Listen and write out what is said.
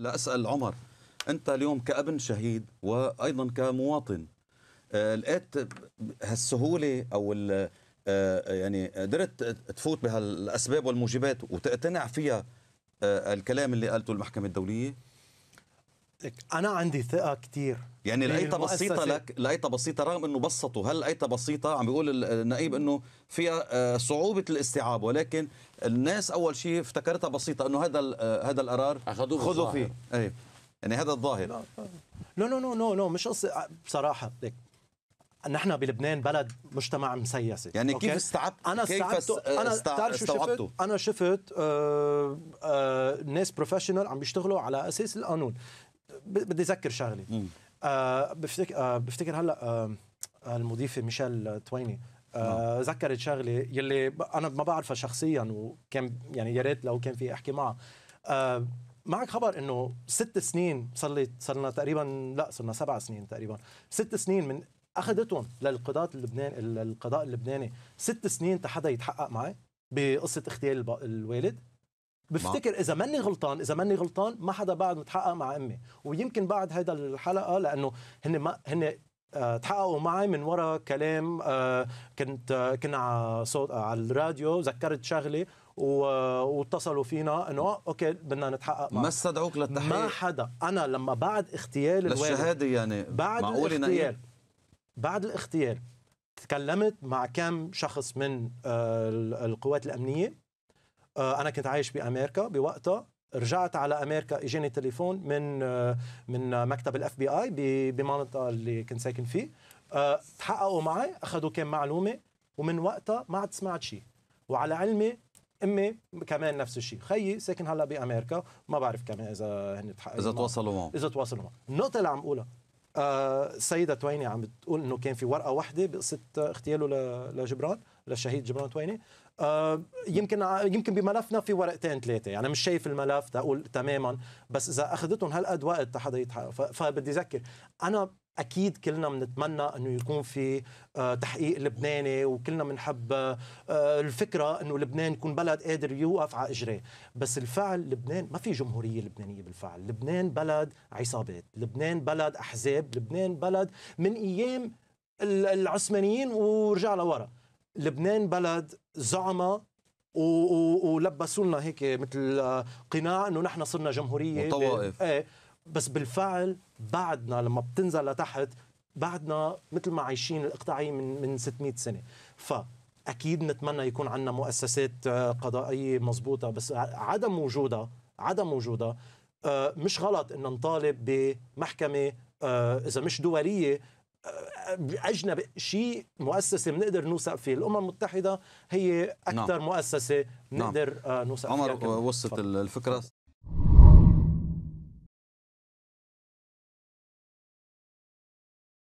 لأسأل عمر أنت اليوم كأبن شهيد وأيضا كمواطن آه، لقيت هالسهولة أو آه، يعني قدرت تفوت بهالأسباب والموجبات وتقتنع فيها آه، الكلام اللي قالته المحكمة الدولية لك انا عندي ثقه كثير يعني لقيتها بسيطه لك لقيتها بسيطه رغم انه بسطوا هل لقيتها بسيطه عم بيقول النقيب انه فيها آه، صعوبه الاستيعاب ولكن الناس اول شيء افتكرتها بسيطه انه هذا آه، هذا القرار اخذوه خذوا فيه اي يعني هذا الظاهر لا لا لا لا لا مش قصه آه، بصراحه لك نحن بلبنان بلد مجتمع مسيسة يعني كيف استعبت انا كيف استعبت انا استع... شفت انا شفت آآ آآ ناس بروفيشنال عم بيشتغلوا على اساس القانون بدي اذكر شغله آه، بفتكر آه، بفتكر هلا آه، المضيفه ميشيل تويني نعم. ذكرت شغله يلي انا ما بعرفها شخصيا وكان يعني يا ريت لو كان في احكي معها معك خبر انه ست سنين صار لي صرنا تقريبا لا صرنا سبع سنين تقريبا ست سنين من اخذتهم للقضاء اللبناني القضاء اللبناني ست سنين حدا يتحقق معي بقصه اغتيال الوالد بفتكر اذا ماني غلطان اذا ماني غلطان ما حدا بعد متحقق مع امي ويمكن بعد هيدا الحلقه لانه هن ما هن آه، تحققوا معي من وراء كلام آه، كنت آه، كنا على صوت على الراديو ذكرت شغله واتصلوا فينا انه اوكي بدنا نتحقق ما استدعوك للتحقيق ما حدا انا لما بعد اغتيال للشهاده يعني بعد الاغتيال بعد الاغتيال تكلمت مع كم شخص من القوات الامنيه آه، انا كنت عايش بامريكا بوقتها رجعت على امريكا اجاني تليفون من آه، من مكتب الاف بي اي بمنطقه اللي كنت ساكن فيه آه، تحققوا معي اخذوا كم معلومه ومن وقتها ما عاد سمعت شيء وعلى علمي امي كمان نفس الشيء خيي ساكن هلا بامريكا ما بعرف كمان اذا هن تحققوا اذا تواصلوا معه اذا تواصلوا معه النقطه اللي عم اقولها السيده آه تويني عم بتقول انه كان في ورقه واحده بقصه اغتياله لجبران للشهيد جبران تويني آه، يمكن يمكن بملفنا في ورقتين ثلاثه يعني مش شايف الملف تقول تماما بس اذا اخذتهم هالقد وقت لحدا يتحقق فبدي اذكر انا اكيد كلنا بنتمنى انه يكون في آه، تحقيق لبناني وكلنا بنحب آه، الفكره انه لبنان يكون بلد قادر يوقف على اجريه بس الفعل لبنان ما في جمهوريه لبنانيه بالفعل لبنان بلد عصابات لبنان بلد احزاب لبنان بلد من ايام العثمانيين ورجع لورا لبنان بلد زعمة ولبسوا لنا هيك مثل آه، قناع انه نحن صرنا جمهوريه وطوائف ايه بس بالفعل بعدنا لما بتنزل لتحت بعدنا مثل ما عايشين الاقطاعيه من من 600 سنه ف اكيد نتمنى يكون عندنا مؤسسات آه، قضائيه مضبوطه بس عدم وجودها عدم وجودها آه، مش غلط ان نطالب بمحكمه اذا مش دوليه اجنبي شيء مؤسسه بنقدر نوثق فيه الامم المتحده هي نعم. اكثر نعم. مؤسسه بنقدر نعم. آه، نوثق فيها عمر وصلت الفكره